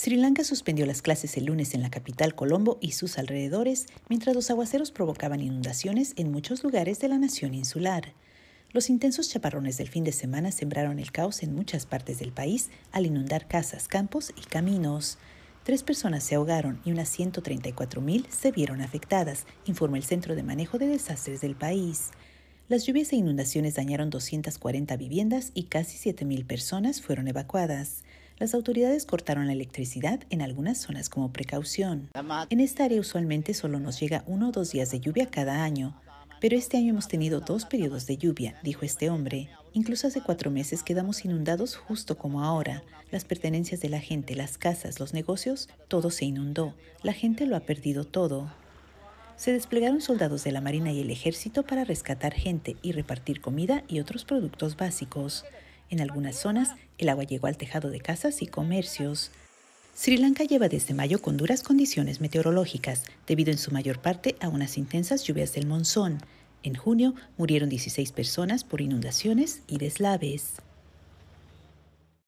Sri Lanka suspendió las clases el lunes en la capital Colombo y sus alrededores, mientras los aguaceros provocaban inundaciones en muchos lugares de la nación insular. Los intensos chaparrones del fin de semana sembraron el caos en muchas partes del país al inundar casas, campos y caminos. Tres personas se ahogaron y unas 134.000 se vieron afectadas, informó el Centro de Manejo de Desastres del país. Las lluvias e inundaciones dañaron 240 viviendas y casi 7.000 personas fueron evacuadas las autoridades cortaron la electricidad en algunas zonas como precaución. En esta área usualmente solo nos llega uno o dos días de lluvia cada año, pero este año hemos tenido dos periodos de lluvia, dijo este hombre. Incluso hace cuatro meses quedamos inundados justo como ahora. Las pertenencias de la gente, las casas, los negocios, todo se inundó. La gente lo ha perdido todo. Se desplegaron soldados de la Marina y el Ejército para rescatar gente y repartir comida y otros productos básicos. En algunas zonas, el agua llegó al tejado de casas y comercios. Sri Lanka lleva desde mayo con duras condiciones meteorológicas, debido en su mayor parte a unas intensas lluvias del monzón. En junio murieron 16 personas por inundaciones y deslaves.